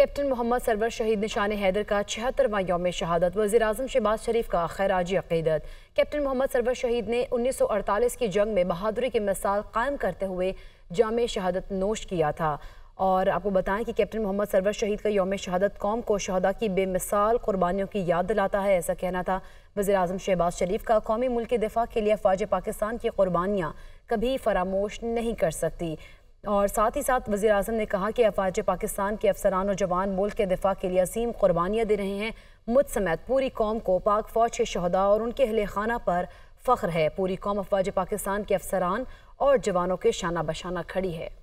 captain Mohammad server शहीद निशान हैदर का छिहत्तरवा योम शहादत वजी अजम शहबाज शरीफ का खैराज अकीदत कैप्टन मोहम्मद सरवर शहीद ने उन्नीस सौ अड़तालीस की जंग में बहादुरी की मिसाल कायम करते हुए जाम शहादत नोश किया था और आपको बताएं कि कैप्टन मोहम्मद सरवर शहीद का योम शहादत कौम को शहदा की बेमिसाल कुर्बानियों की याद दिलाता है ऐसा कहना था वजी अजम शहबाज शरीफ का कौमी मुल्क के दिफा के लिए अफवाज पाकिस्तान की कुर्बानियाँ कभी फरामोश नहीं कर सकती और साथ ही साथ वजी अजम ने कहा कि अफवाज पाकिस्तान के अफसरान और जवान मुल्क के दिफा के लिए असीम कुर्बानियाँ दे रहे हैं मुझ समेत पूरी कौम को पाक फ़ौज के शहदा और उनके अहल खाना पर फ़ख्र है पूरी कौम अफवाज पाकिस्तान के अफसरान और जवानों के शाना बशाना खड़ी है